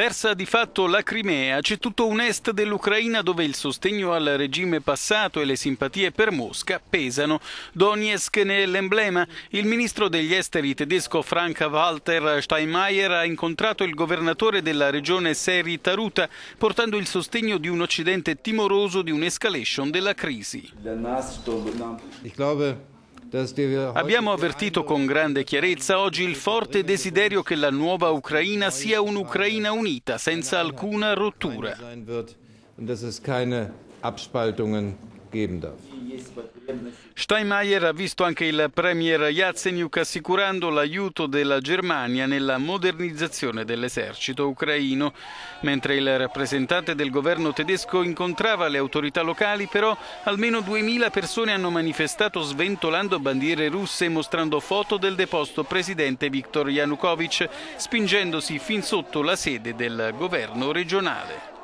Persa di fatto la Crimea, c'è tutto un est dell'Ucraina dove il sostegno al regime passato e le simpatie per Mosca pesano. Donetsk ne è l'emblema. Il ministro degli esteri tedesco Frank Walter Steinmeier ha incontrato il governatore della regione Seri Taruta, portando il sostegno di un occidente timoroso di un'escalation della crisi. Abbiamo avvertito con grande chiarezza oggi il forte desiderio che la nuova Ucraina sia un'Ucraina unita, senza alcuna rottura. Steinmeier ha visto anche il premier Yatsenyuk assicurando l'aiuto della Germania nella modernizzazione dell'esercito ucraino. Mentre il rappresentante del governo tedesco incontrava le autorità locali, però almeno 2000 persone hanno manifestato sventolando bandiere russe e mostrando foto del deposto presidente Viktor Yanukovych, spingendosi fin sotto la sede del governo regionale.